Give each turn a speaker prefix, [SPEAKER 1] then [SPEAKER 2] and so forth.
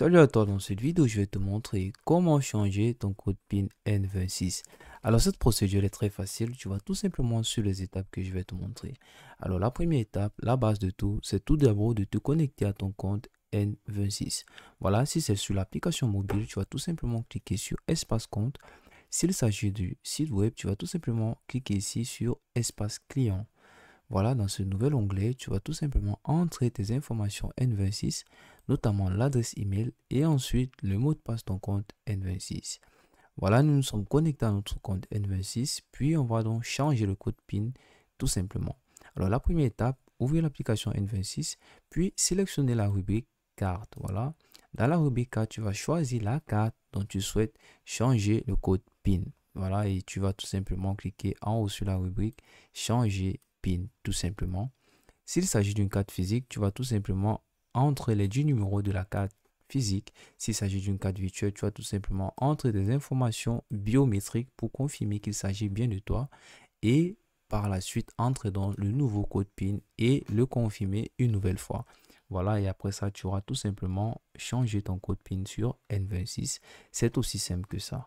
[SPEAKER 1] Salut à toi, dans cette vidéo je vais te montrer comment changer ton code PIN N26. Alors cette procédure est très facile, tu vas tout simplement sur les étapes que je vais te montrer. Alors la première étape, la base de tout, c'est tout d'abord de te connecter à ton compte N26. Voilà, si c'est sur l'application mobile, tu vas tout simplement cliquer sur espace compte. S'il s'agit du site web, tu vas tout simplement cliquer ici sur espace client. Voilà, dans ce nouvel onglet, tu vas tout simplement entrer tes informations N26, notamment l'adresse email et ensuite le mot de passe de ton compte N26. Voilà, nous nous sommes connectés à notre compte N26, puis on va donc changer le code PIN tout simplement. Alors la première étape, ouvrir l'application N26, puis sélectionner la rubrique carte. Voilà, dans la rubrique carte, tu vas choisir la carte dont tu souhaites changer le code PIN. Voilà, et tu vas tout simplement cliquer en haut sur la rubrique changer pin, tout simplement. S'il s'agit d'une carte physique, tu vas tout simplement entrer les 10 numéros de la carte physique. S'il s'agit d'une carte virtuelle, tu vas tout simplement entrer des informations biométriques pour confirmer qu'il s'agit bien de toi et par la suite entrer dans le nouveau code PIN et le confirmer une nouvelle fois. Voilà, et après ça, tu auras tout simplement changé ton code PIN sur N26. C'est aussi simple que ça.